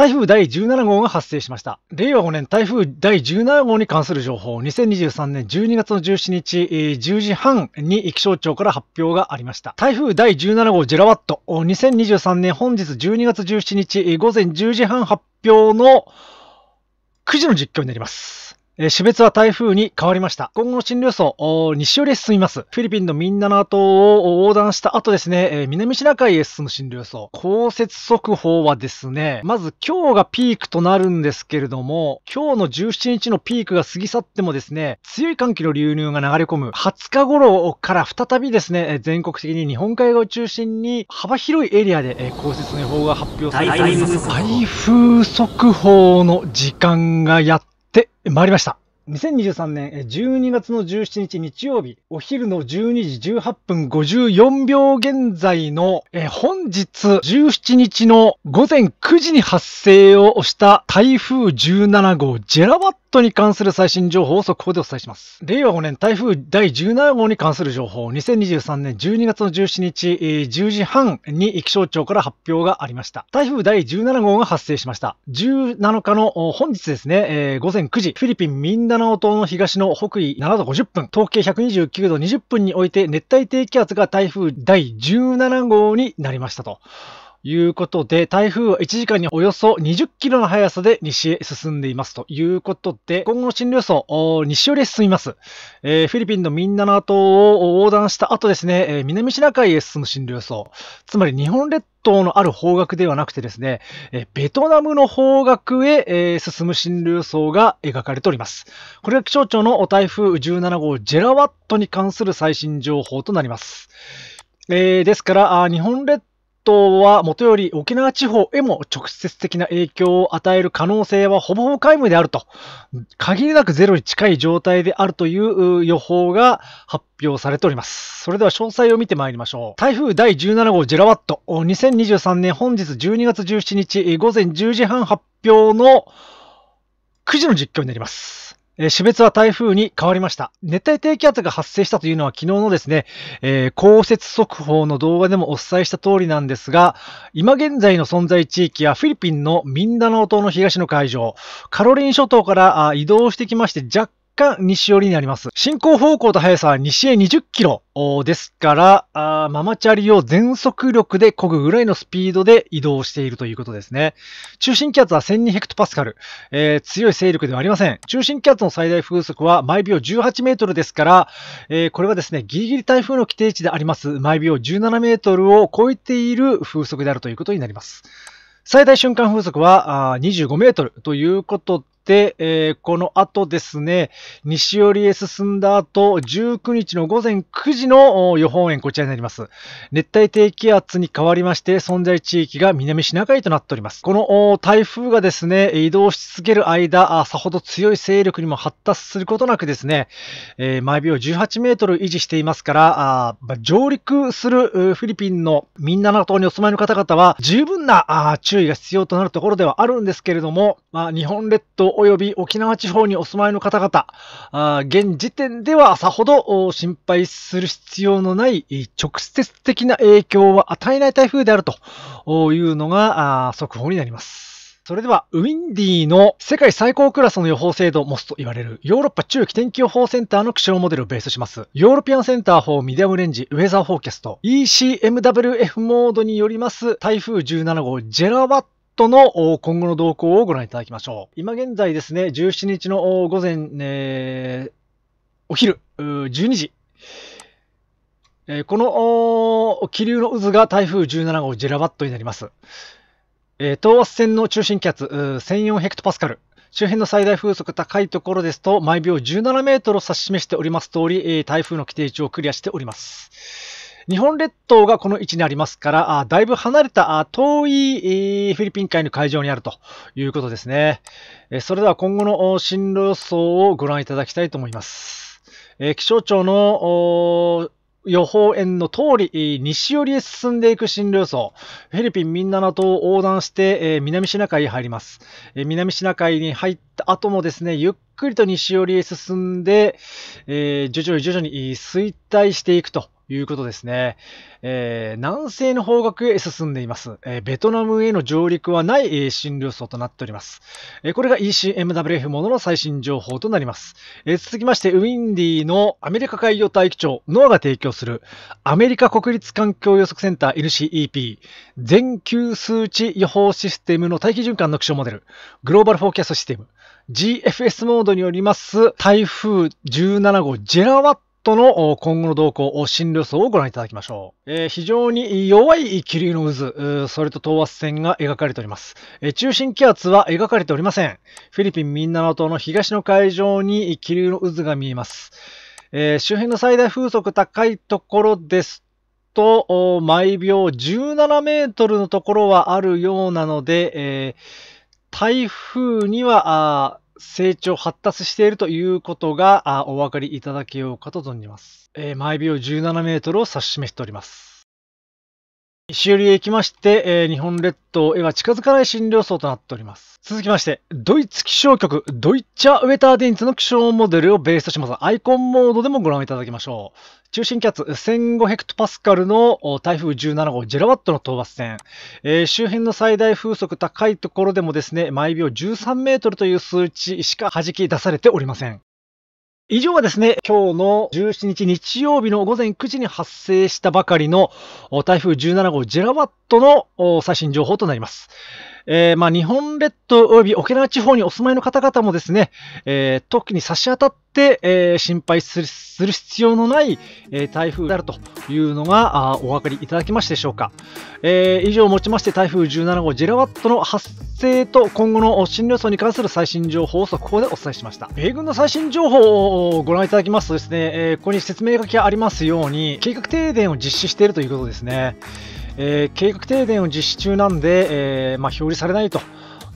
台風第17号が発生しました。令和5年台風第17号に関する情報、2023年12月の17日、10時半に気象庁から発表がありました。台風第17号ジェラワット、2023年本日12月17日午前10時半発表の9時の実況になります。えー、別は台風に変わりました。今後の進路予想、西寄りへ進みます。フィリピンのミンなナ島を横断した後ですね、えー、南シナ海へ進む進路予想。降雪速報はですね、まず今日がピークとなるんですけれども、今日の17日のピークが過ぎ去ってもですね、強い寒気の流入が流れ込む20日頃から再びですね、全国的に日本海側を中心に幅広いエリアで、えー、降雪の予報が発表されています。台風速報の時間がやっで、参りました。2023年12月の17日日曜日、お昼の12時18分54秒現在の、本日17日の午前9時に発生をした台風17号ジェラバットに関する最新情報を速報でお伝えします。令和5年台風第17号に関する情報、2023年12月の17日、10時半に気象庁から発表がありました。台風第17号が発生しました。17日の本日ですね、えー、午前9時、フィリピンミンダナオ島の東の北緯7度50分、統計129度20分において熱帯低気圧が台風第17号になりましたと。ということで、台風は1時間におよそ20キロの速さで西へ進んでいますということで、今後の進路予想、西寄りへ進みます。えー、フィリピンのミンナナ島を横断した後ですね、えー、南シナ海へ進む進路予想、つまり日本列島のある方角ではなくてですね、えー、ベトナムの方角へ、えー、進む進路予想が描かれております。これが気象庁の台風17号ジェラワットに関する最新情報となります。えー、ですから、日本列島島はもとより沖縄地方へも直接的な影響を与える可能性はほぼほぼ皆無であると、限りなくゼロに近い状態であるという予報が発表されております。それでは詳細を見てまいりましょう。台風第17号ジェラワット、2023年本日12月17日午前10時半発表の9時の実況になります。えー、別は台風に変わりました。熱帯低気圧が発生したというのは昨日のですね、えー、降雪速報の動画でもお伝えした通りなんですが、今現在の存在地域はフィリピンのミンダナオ島の東の海上、カロリン諸島から移動してきまして若干西寄りになります。進行方向と速さは西へ20キロですから、ママチャリを全速力で漕ぐぐらいのスピードで移動しているということですね。中心気圧は1200ヘクトパスカル、強い勢力ではありません。中心気圧の最大風速は毎秒18メートルですから、えー、これはですね、ギリギリ台風の規定値であります、毎秒17メートルを超えている風速であるということになります。最大瞬間風速は25メートルということて、えー、この後ですね、西寄りへ進んだ後、19日の午前9時の予報円、こちらになります。熱帯低気圧に変わりまして、存在地域が南シナ海となっております。この台風がですね、移動し続ける間、さほど強い勢力にも発達することなくですね、えー、毎秒18メートル維持していますから、ああ、上陸するフィリピンのみんなの島にお住まいの方々は、十分なあ注意が必要となるところではあるんですけれども、まあ、日本列島島及び沖縄地方にお住まいの方々、あ現時点ではさほど心配する必要のない直接的な影響は与えない台風であるというのが速報になります。それでは、ウィンディの世界最高クラスの予報精度を持つと言われるヨーロッパ中期天気予報センターの気象モデルをベースします。ヨーロピアンセンター法ミディアムレンジウェザーフォーキャスト ECMWF モードによります台風17号ジェラワットの今後の動向をご覧いただきましょう。今現在ですね、17日の午前、えー、お昼12時、えー、この気流の渦が台風17号ジェラバットになります。えー、圧線の中心気圧1004ヘクトパスカル。周辺の最大風速高いところですと、毎秒17メートルを指し示しております通り、台風の規定値をクリアしております。日本列島がこの位置にありますから、あだいぶ離れたあ遠い、フィリピン海の海上にあるということですね。えそれでは今後の進路予想をご覧いただきたいと思います。え気象庁の予報円の通り、西寄りへ進んでいく進路予想。フィリピン・ミンダナ島を横断して、え南シナ海へ入ります、え南シナ海に入った後もですね、ゆっくりと西寄りへ進んで、え徐々に徐々に衰退していくということですね。えー、南西の方角へ進んでいます。えー、ベトナムへの上陸はない、えー、進路予想となっております。えこれが ECMWF ものの最新情報となります。え続きまして、ウィンディのアメリカ海洋大気庁、NOAA が提供するアメリカ国立環境予測センター NCEP 全球数値予報システムの大気循環の気象モデル、グローバルフォーキャストシステム、GFS モードによります台風17号ジェラワットの今後の動向、進路予想をご覧いただきましょう。えー、非常に弱い気流の渦、それと等圧線が描かれております、えー、中心気圧は描かれておりません。フィリピン・ミンナノ島の東の海上に気流の渦が見えます。えー、周辺の最大風速高いところですと、毎秒17メートルのところはあるようなので、えー、台風には、成長、発達しているということがお分かりいただけようかと存じます。えー、毎秒17メートルを指し示しております。終りへ行きまして、えー、日本列島へは近づかない診療層となっております。続きまして、ドイツ気象局、ドイッチャーウェターディンツの気象モデルをベースとしますアイコンモードでもご覧いただきましょう。中心気圧1500ヘクトパスカルの台風17号ジェラワットの討伐戦、えー、周辺の最大風速高いところでもですね、毎秒13メートルという数値しか弾き出されておりません。以上がですね、今日の17日日曜日の午前9時に発生したばかりの台風17号ジェラワットの最新情報となります。えー、まあ、日本列島及び沖縄地方にお住まいの方々もですね、えー、特に差し当たって、えー、心配するする必要のない、え台風であるというのがあお分かりいただけましたでしょうか。え以上をもちまして台風17号ジェラワットの発生と今後の進路予想に関する最新情報を速報でお伝えしました。米軍の最新情報をご覧いただきますとですね、えここに説明書きがありますように計画停電を実施しているということですね。えー、計画停電を実施中なんで、えー、まあ、表示されないと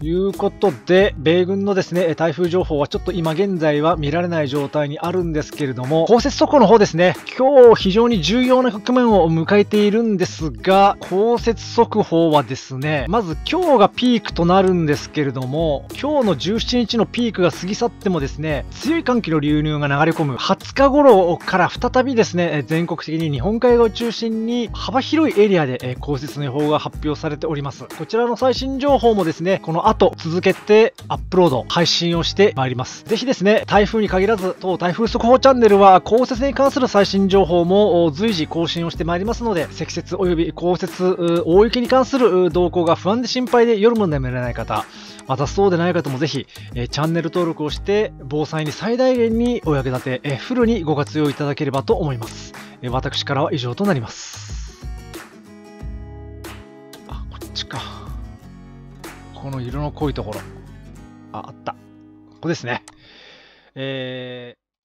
いうことで、米軍のですね、台風情報はちょっと今現在は見られない状態にあるんですけれども、降雪速報の方ですね、今日非常に重要な局面を迎えているんですが、降雪速報はですね、まず今日がピークとなるんですけれども、今日の17日のピークが過ぎ去ってもですね、強い寒気の流入が流れ込む20日頃から再びですね、全国的に日本海側を中心に幅広いエリアで降雪の予報が発表されております。こちらの最新情報もですね、このあ後、続けてアップロード、配信をしてまいります。ぜひですね、台風に限らず、当台風速報チャンネルは、降雪に関する最新情報も随時更新をしてまいりますので、積雪及び降雪、大雪に関する動向が不安で心配で夜も眠れない方、またそうでない方もぜひ、えチャンネル登録をして、防災に最大限にお役立て、えフルにご活用いただければと思います。え私からは以上となります。この色の濃いところ。あ、あった。ここですね。え